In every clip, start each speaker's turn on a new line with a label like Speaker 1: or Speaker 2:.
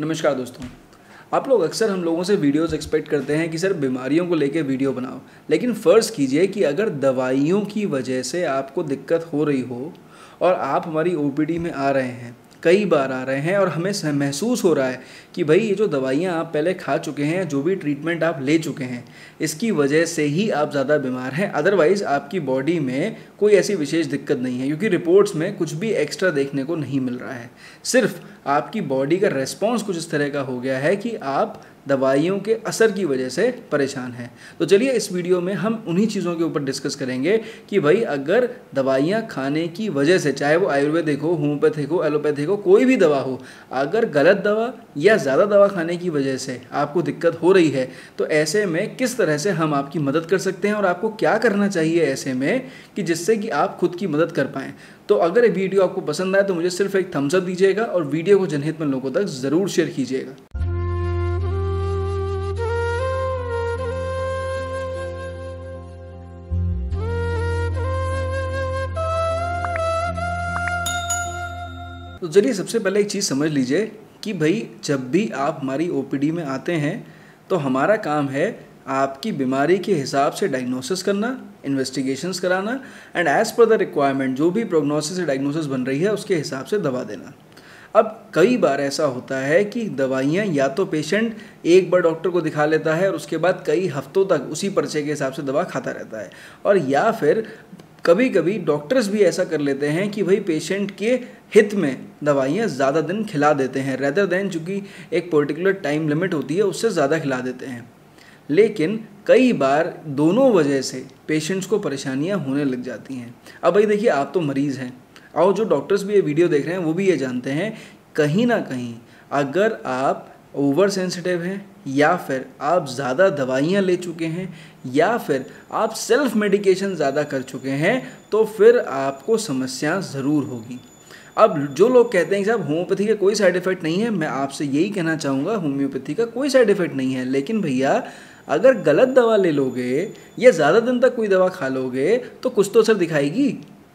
Speaker 1: नमस्कार दोस्तों आप लोग अक्सर हम लोगों से वीडियोस एक्सपेक्ट करते हैं कि सर बीमारियों को लेके वीडियो बनाओ लेकिन फ़र्ज़ कीजिए कि अगर दवाइयों की वजह से आपको दिक्कत हो रही हो और आप हमारी ओ में आ रहे हैं कई बार आ रहे हैं और हमें महसूस हो रहा है कि भाई ये जो दवाइयाँ आप पहले खा चुके हैं जो भी ट्रीटमेंट आप ले चुके हैं इसकी वजह से ही आप ज़्यादा बीमार हैं अदरवाइज़ आपकी बॉडी में कोई ऐसी विशेष दिक्कत नहीं है क्योंकि रिपोर्ट्स में कुछ भी एक्स्ट्रा देखने को नहीं मिल रहा है सिर्फ आपकी बॉडी का रेस्पॉन्स कुछ इस तरह का हो गया है कि आप दवाइयों के असर की वजह से परेशान हैं तो चलिए इस वीडियो में हम उन्हीं चीज़ों के ऊपर डिस्कस करेंगे कि भाई अगर दवाइयाँ खाने की वजह से चाहे वो आयुर्वेदिक हो होम्योपैथिक हो एलोपैथिक हो कोई भी दवा हो अगर गलत दवा या ज़्यादा दवा खाने की वजह से आपको दिक्कत हो रही है तो ऐसे में किस तरह से हम आपकी मदद कर सकते हैं और आपको क्या करना चाहिए ऐसे में कि जिससे कि आप खुद की मदद कर पाएँ तो अगर ये वीडियो आपको पसंद आए तो मुझे सिर्फ एक थम्सअप दीजिएगा और वीडियो को जनहित में लोगों तक ज़रूर शेयर कीजिएगा तो चलिए सबसे पहले एक चीज़ समझ लीजिए कि भाई जब भी आप हमारी ओ में आते हैं तो हमारा काम है आपकी बीमारी के हिसाब से डायग्नोसिस करना इन्वेस्टिगेशंस कराना and as per the requirement जो भी प्रोग्नोसिस या डायग्नोसिस बन रही है उसके हिसाब से दवा देना अब कई बार ऐसा होता है कि दवाइयाँ या तो पेशेंट एक बार डॉक्टर को दिखा लेता है और उसके बाद कई हफ्तों तक उसी पर्चे के हिसाब से दवा खाता रहता है और या फिर कभी कभी डॉक्टर्स भी ऐसा कर लेते हैं कि भाई पेशेंट के हित में दवाइयाँ ज़्यादा दिन खिला देते हैं रेदर देन चूँकि एक पर्टिकुलर टाइम लिमिट होती है उससे ज़्यादा खिला देते हैं लेकिन कई बार दोनों वजह से पेशेंट्स को परेशानियाँ होने लग जाती हैं अब भाई देखिए आप तो मरीज़ हैं और जो डॉक्टर्स भी ये वीडियो देख रहे हैं वो भी ये जानते हैं कहीं ना कहीं अगर आप ओवर सेंसिटिव हैं या फिर आप ज़्यादा दवाइयाँ ले चुके हैं या फिर आप सेल्फ मेडिकेशन ज़्यादा कर चुके हैं तो फिर आपको समस्या ज़रूर होगी अब जो लोग कहते हैं कि साहब होम्योपैथी का कोई साइड इफ़ेक्ट नहीं है मैं आपसे यही कहना चाहूँगा होम्योपैथी का कोई साइड इफ़ेक्ट नहीं है लेकिन भैया अगर गलत दवा ले लोगे या ज़्यादा दिन तक कोई दवा खा लोगे तो कुछ तो असर दिखाएगी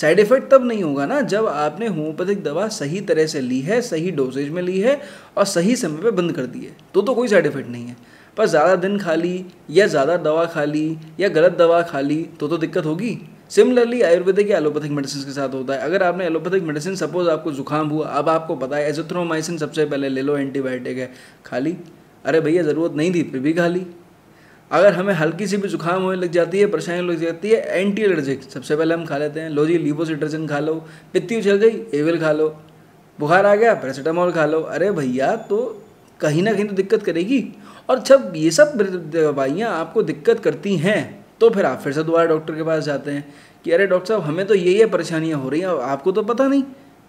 Speaker 1: साइड इफेक्ट तब नहीं होगा ना जब आपने होम्योपैथिक दवा सही तरह से ली है सही डोजेज में ली है और सही समय पे बंद कर दी है तो तो कोई साइड इफेक्ट नहीं है पर ज़्यादा दिन खा ली या ज़्यादा दवा खा ली या गलत दवा खा ली तो तो दिक्कत होगी सिमिलरली आयुर्वेदिक या एलोपैथिक मेडिसिन के साथ होता है अगर आपने एलोपैथिक मेडिसिन सपोज आपको जुकाम हुआ अब आपको पता है एजोथ्रोमाइसिन सबसे पहले ले लो एंटीबायोटिक है खा ली अरे भैया ज़रूरत नहीं थी फिर भी खा ली अगर हमें हल्की सी भी जुकाम होने लग जाती है परेशानी लग जाती है एंटी एलर्जिक सबसे पहले हम खा लेते हैं लो जी लीवोसिट्रजन खा लो पित्ती उछल गई एविल खा लो बुखार आ गया पैरासीटामोल खा लो अरे भैया तो कहीं ना कहीं तो दिक्कत करेगी और जब ये सब दवाइयाँ आपको दिक्कत करती हैं तो फिर आप फिर से दोबारा डॉक्टर के पास जाते हैं कि अरे डॉक्टर साहब हमें तो ये ये परेशानियाँ हो रही हैं आपको तो पता नहीं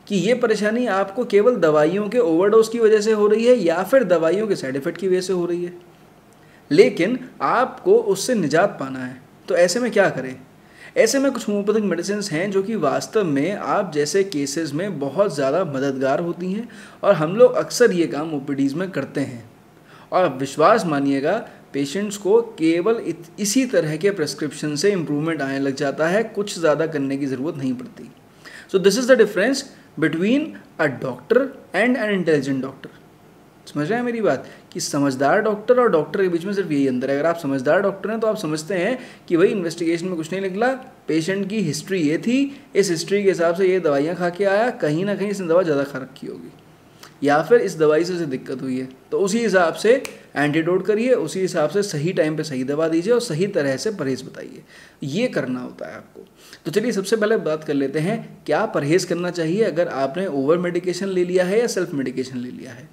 Speaker 1: कि ये परेशानी आपको केवल दवाइयों के ओवरडोज की वजह से हो रही है या फिर दवाइयों के साइड इफ़ेक्ट की वजह से हो रही है लेकिन आपको उससे निजात पाना है तो ऐसे में क्या करें ऐसे में कुछ होम्योपैथिक मेडिसिन हैं जो कि वास्तव में आप जैसे केसेस में बहुत ज़्यादा मददगार होती हैं और हम लोग अक्सर ये काम ओ में करते हैं और विश्वास मानिएगा पेशेंट्स को केवल इसी तरह के प्रेस्क्रिप्शन से इम्प्रूवमेंट आने लग जाता है कुछ ज़्यादा करने की ज़रूरत नहीं पड़ती so this is the difference between a doctor and an intelligent doctor समझ रहे हैं मेरी बात कि समझदार डॉक्टर और डॉक्टर के बीच में सिर्फ यही अंतर है अगर आप समझदार डॉक्टर हैं तो आप समझते हैं कि भाई इन्वेस्टिगेशन में कुछ नहीं निकला पेशेंट की हिस्ट्री ये थी इस हिस्ट्री के हिसाब से ये दवाइयाँ खा के आया कहीं ना कहीं इसने दवा ज़्यादा खा रखी होगी या फिर इस दवाई से उसे दिक्कत हुई है तो उसी हिसाब से एंटीडोट करिए उसी हिसाब से सही टाइम पे सही दवा दीजिए और सही तरह से परहेज़ बताइए ये करना होता है आपको तो चलिए सबसे पहले बात कर लेते हैं क्या परहेज़ करना चाहिए अगर आपने ओवर मेडिकेशन ले लिया है या सेल्फ मेडिकेशन ले लिया है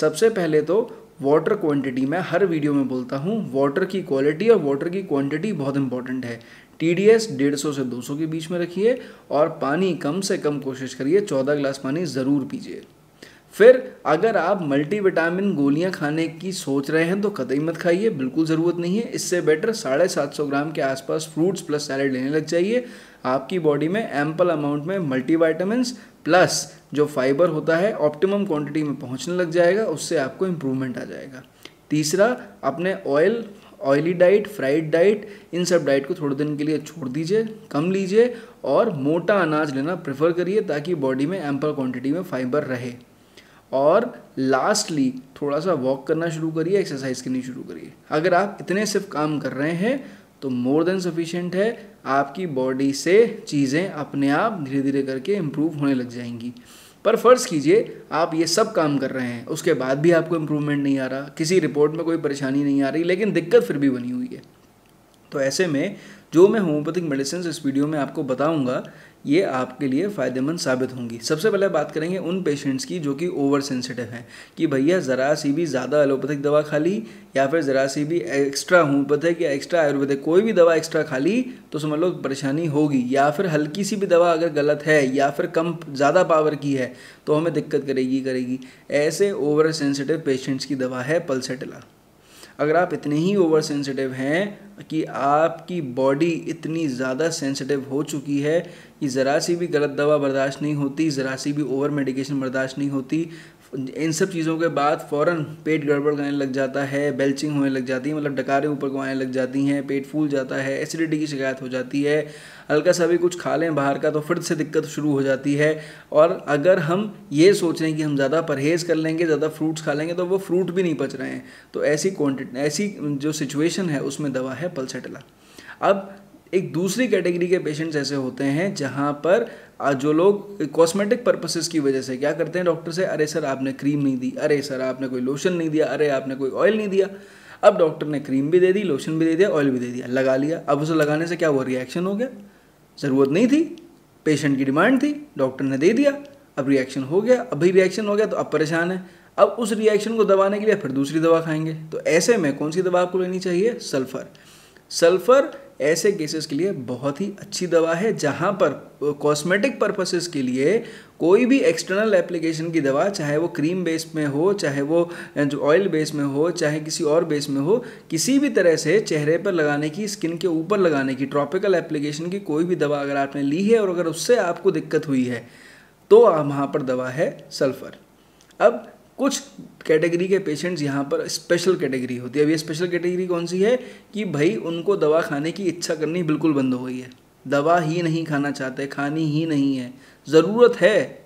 Speaker 1: सबसे पहले तो वाटर क्वांटिटी मैं हर वीडियो में बोलता हूँ वाटर की क्वालिटी और वाटर की क्वांटिटी बहुत इंपॉर्टेंट है टी डी एस डेढ़ सौ से दो सौ के बीच में रखिए और पानी कम से कम कोशिश करिए चौदह गिलास पानी ज़रूर पीजिए फिर अगर आप मल्टीविटामिन गोलियां खाने की सोच रहे हैं तो कतई मत खाइए बिल्कुल ज़रूरत नहीं है इससे बेटर साढ़े सात सौ ग्राम के आसपास फ्रूट्स प्लस सैलड लेने लग जाइए आपकी बॉडी में एम्पल अमाउंट में मल्टीविटामिन प्लस जो फाइबर होता है ऑप्टिमम क्वांटिटी में पहुंचने लग जाएगा उससे आपको इम्प्रूवमेंट आ जाएगा तीसरा अपने oil oily diet fried diet इन सब डाइट को थोड़े दिन के लिए छोड़ दीजिए कम लीजिए और मोटा अनाज लेना प्रेफर करिए ताकि बॉडी में एम्पल क्वांटिटी में फाइबर रहे और लास्टली थोड़ा सा वॉक करना शुरू करिए एक्सरसाइज करनी शुरू करिए अगर आप इतने सिर्फ काम कर रहे हैं तो मोर देन सफिशेंट है आपकी बॉडी से चीज़ें अपने आप धीरे धीरे करके इम्प्रूव होने लग जाएंगी पर फ़र्ज़ कीजिए आप ये सब काम कर रहे हैं उसके बाद भी आपको इम्प्रूवमेंट नहीं आ रहा किसी रिपोर्ट में कोई परेशानी नहीं आ रही लेकिन दिक्कत फिर भी बनी हुई है तो ऐसे में जो मैं होम्योपैथिक मेडिसिन इस वीडियो में आपको बताऊंगा ये आपके लिए फ़ायदेमंद साबित होंगी सबसे पहले बात करेंगे उन पेशेंट्स की जो कि ओवर सेंसिटिव हैं कि भैया ज़रा सी भी ज़्यादा एलोपैथिक दवा खा ली या फिर ज़रा सी भी एक्स्ट्रा होम्योपैथिक या एक्स्ट्रा आयुर्वेदिक कोई भी दवा एक्स्ट्रा खा ली तो समझ लो परेशानी होगी या फिर हल्की सी भी दवा अगर गलत है या फिर कम ज़्यादा पावर की है तो हमें दिक्कत करेगी करेगी ऐसे ओवर सेंसिटिव पेशेंट्स की दवा है पल्सेटिला अगर आप इतने ही ओवर सेंसिटिव हैं कि आपकी बॉडी इतनी ज़्यादा सेंसिटिव हो चुकी है कि ज़रा सी भी गलत दवा बर्दाश्त नहीं होती ज़रा सी भी ओवर मेडिकेशन बर्दाश्त नहीं होती इन सब चीज़ों के बाद फ़ौर पेट गड़बड़ करने लग जाता है बेल्चिंग होने लग जाती है मतलब डकारें ऊपर को आने लग जाती हैं पेट फूल जाता है एसिडिटी की शिकायत हो जाती है हल्का सा भी कुछ खा लें बाहर का तो फिर से दिक्कत शुरू हो जाती है और अगर हम ये सोच रहे हैं कि हम ज़्यादा परहेज़ कर लेंगे ज़्यादा फ्रूट्स खा लेंगे तो वो फ्रूट भी नहीं पच रहे हैं तो ऐसी क्वान्टिटी ऐसी जो सिचुएशन है उसमें दवा है पल्सेटिला अब एक दूसरी कैटेगरी के पेशेंट्स ऐसे होते हैं जहाँ पर जो लोग कॉस्मेटिक पर्पसेस की वजह से क्या करते हैं डॉक्टर से अरे सर आपने क्रीम नहीं दी अरे सर आपने कोई लोशन नहीं दिया अरे आपने कोई ऑयल नहीं दिया अब डॉक्टर ने क्रीम भी दे दी लोशन भी दे दिया ऑयल भी दे दिया लगा लिया अब उसे लगाने से क्या हुआ रिएक्शन हो गया ज़रूरत नहीं थी पेशेंट की डिमांड थी डॉक्टर ने दे दिया अब रिएक्शन हो गया अभी रिएक्शन हो गया तो अब परेशान है अब उस रिएक्शन को दबाने के लिए फिर दूसरी दवा खाएंगे तो ऐसे में कौन सी दवा आपको लेनी चाहिए सल्फ़र सल्फ़र ऐसे केसेस के लिए बहुत ही अच्छी दवा है जहाँ पर कॉस्मेटिक पर्पसेस के लिए कोई भी एक्सटर्नल एप्लीकेशन की दवा चाहे वो क्रीम बेस में हो चाहे वो जो ऑयल बेस में हो चाहे किसी और बेस में हो किसी भी तरह से चेहरे पर लगाने की स्किन के ऊपर लगाने की ट्रॉपिकल एप्लीकेशन की कोई भी दवा अगर आपने ली है और अगर उससे आपको दिक्कत हुई है तो वहाँ पर दवा है सल्फ़र अब कुछ कैटेगरी के पेशेंट्स यहाँ पर स्पेशल कैटेगरी होती है अब ये स्पेशल कैटेगरी कौन सी है कि भाई उनको दवा खाने की इच्छा करनी बिल्कुल बंद हो गई है दवा ही नहीं खाना चाहते खानी ही नहीं है ज़रूरत है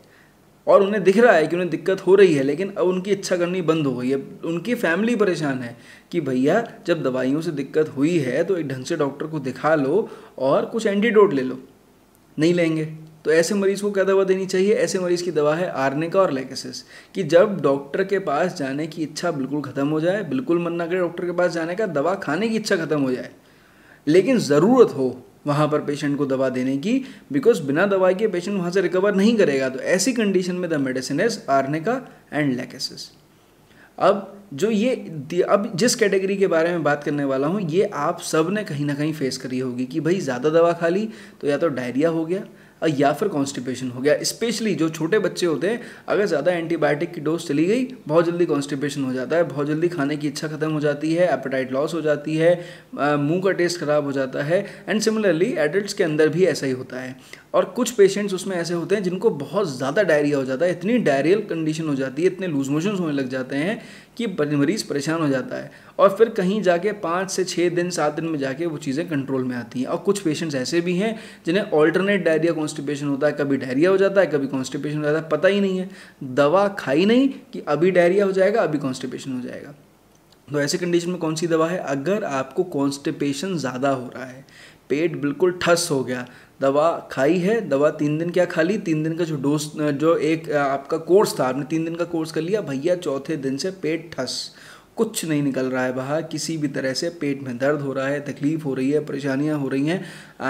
Speaker 1: और उन्हें दिख रहा है कि उन्हें दिक्कत हो रही है लेकिन अब उनकी इच्छा करनी बंद हो गई है उनकी फैमिली परेशान है कि भैया जब दवाइयों से दिक्कत हुई है तो एक ढंग से डॉक्टर को दिखा लो और कुछ एंटीडोट ले लो नहीं लेंगे तो ऐसे मरीज़ को क्या दवा देनी चाहिए ऐसे मरीज़ की दवा है आर्निका और लेकेसिस कि जब डॉक्टर के पास जाने की इच्छा बिल्कुल ख़त्म हो जाए बिल्कुल मन ना करे डॉक्टर के पास जाने का दवा खाने की इच्छा ख़त्म हो जाए लेकिन ज़रूरत हो वहाँ पर पेशेंट को दवा देने की बिकॉज बिना दवाई के पेशेंट वहाँ से रिकवर नहीं करेगा तो ऐसी कंडीशन में the medicine is arnica and lachesis अब जो ये अब जिस कैटेगरी के बारे में बात करने वाला हूँ ये आप सब ने कहीं ना कहीं फेस करी होगी कि भाई ज़्यादा दवा खा ली तो या तो डायरिया हो गया या फिर कॉन्स्टिपेशन हो गया स्पेशली जो छोटे बच्चे होते हैं अगर ज़्यादा एंटीबायोटिक की डोज चली गई बहुत जल्दी कॉन्स्टिपेशन हो जाता है बहुत जल्दी खाने की इच्छा खत्म हो जाती है एपेटाइट लॉस हो जाती है मुंह का टेस्ट ख़राब हो जाता है एंड सिमिलरली एडल्ट के अंदर भी ऐसा ही होता है और कुछ पेशेंट्स उसमें ऐसे होते हैं जिनको बहुत ज़्यादा डायरिया हो जाता है इतनी डायरियल कंडीशन हो जाती है इतने लूज मोशन होने लग जाते हैं कि मरीज़ परेशान हो जाता है और फिर कहीं जाके पाँच से छः दिन सात दिन में जाके वो चीज़ें कंट्रोल में आती हैं और कुछ पेशेंट्स ऐसे भी हैं जिन्हें ऑल्टरनेट डायरिया कॉन्स्टिपेशन होता है कभी डायरिया हो जाता है कभी कॉन्स्टिपेशन हो जाता है पता ही नहीं है दवा खाई नहीं कि अभी डायरिया हो जाएगा अभी कॉन्स्टिपेशन हो जाएगा तो ऐसे कंडीशन में कौन सी दवा है अगर आपको कॉन्स्टिपेशन ज़्यादा हो रहा है पेट बिल्कुल ठस हो गया दवा खाई है दवा तीन दिन क्या खा ली तीन दिन का जो डोज जो एक आपका कोर्स था आपने तीन दिन का कोर्स कर लिया भैया चौथे दिन से पेट ठस कुछ नहीं निकल रहा है बाहर किसी भी तरह से पेट में दर्द हो रहा है तकलीफ़ हो रही है परेशानियां हो रही हैं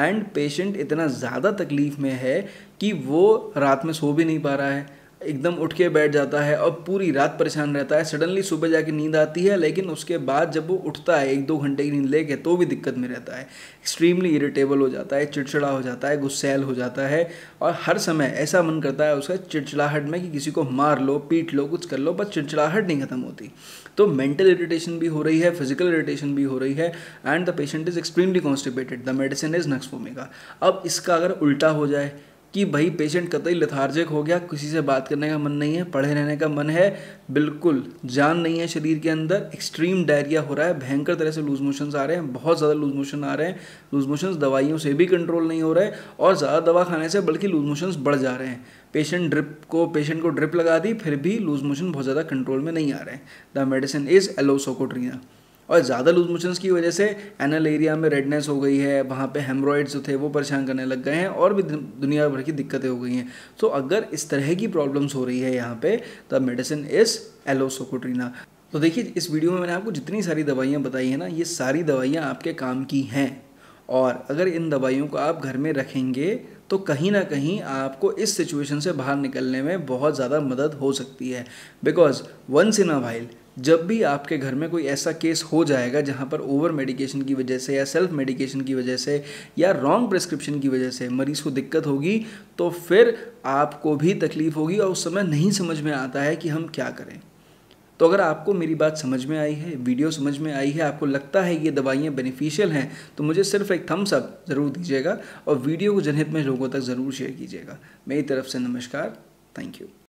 Speaker 1: एंड पेशेंट इतना ज़्यादा तकलीफ़ में है कि वो रात में सो भी नहीं पा रहा है एकदम उठ के बैठ जाता है और पूरी रात परेशान रहता है सडनली सुबह जाके नींद आती है लेकिन उसके बाद जब वो उठता है एक दो घंटे की नींद लेके तो भी दिक्कत में रहता है एक्सट्रीमली इरिटेबल हो जाता है चिड़चिड़ा हो जाता है गुस्सैल हो जाता है और हर समय ऐसा मन करता है उसका चिड़चिड़ाहट में कि किसी को मार लो पीट लो कुछ कर लो बस चिड़चिड़ाहट नहीं खत्म होती तो मेंटल इरिटेशन भी हो रही है फिजिकल इरिटेशन भी हो रही है and the patient is extremely constipated the medicine is nux vomica अब इसका अगर उल्टा हो जाए कि भाई पेशेंट कतई लथार्जिक हो गया किसी से बात करने का मन नहीं है पढ़े रहने का मन है बिल्कुल जान नहीं है शरीर के अंदर एक्सट्रीम डायरिया हो रहा है भयंकर तरह से लूज मोशंस आ रहे हैं बहुत ज़्यादा लूज मोशन आ रहे हैं लूज मोशंस दवाइयों से भी कंट्रोल नहीं हो रहे और ज़्यादा दवा खाने से बल्कि लूज मोशंस बढ़ जा रहे हैं पेशेंट ड्रिप को पेशेंट को ड्रिप लगा दी फिर भी लूज मोशन बहुत ज़्यादा कंट्रोल में नहीं आ रहे हैं द मेडिसिन इज़ एलोसोकोट्रिया और ज़्यादा लूज मोशन की वजह से एनल एरिया में रेडनेस हो गई है वहाँ पे हेमरॉइड्स जो थे वो परेशान करने लग गए हैं और भी दुनिया भर की दिक्कतें हो गई हैं तो अगर इस तरह की प्रॉब्लम्स हो रही है यहाँ पे द मेडिसिन इज़ एलोसोकोट्रीना तो देखिए इस वीडियो में मैंने आपको जितनी सारी दवाइयाँ बताई हैं ना ये सारी दवाइयाँ आपके काम की हैं और अगर इन दवाइयों को आप घर में रखेंगे तो कहीं ना कहीं आपको इस सिचुएशन से बाहर निकलने में बहुत ज़्यादा मदद हो सकती है because once in a while जब भी आपके घर में कोई ऐसा केस हो जाएगा जहाँ पर ओवर मेडिकेशन की वजह से या सेल्फ मेडिकेशन की वजह से या रॉन्ग प्रिस्क्रिप्शन की वजह से मरीज़ को दिक्कत होगी तो फिर आपको भी तकलीफ़ होगी और उस समय नहीं समझ में आता है कि हम क्या करें तो अगर आपको मेरी बात समझ में आई है वीडियो समझ में आई है आपको लगता है ये दवाइयाँ बेनिफिशियल हैं तो मुझे सिर्फ एक थम्स अप ज़रूर दीजिएगा और वीडियो को जनहित में लोगों तक ज़रूर शेयर कीजिएगा मेरी तरफ से नमस्कार थैंक यू